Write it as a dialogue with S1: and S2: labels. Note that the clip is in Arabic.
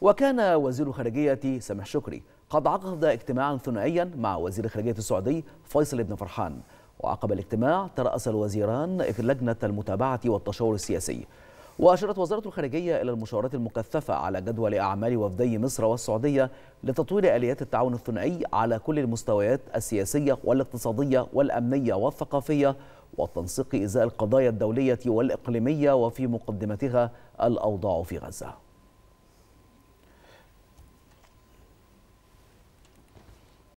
S1: وكان وزير الخارجية سامح شكري قد عقد اجتماعا ثنائيا مع وزير الخارجية السعودي فيصل بن فرحان وعقب الاجتماع ترأس الوزيران في لجنة المتابعة والتشاور السياسي وأشارت وزارة الخارجية إلى المشاورات المكثفة على جدول أعمال وفدي مصر والسعودية لتطوير آليات التعاون الثنائي على كل المستويات السياسية والاقتصادية والأمنية والثقافية والتنسيق إزاء القضايا الدولية والإقليمية وفي مقدمتها الأوضاع في غزة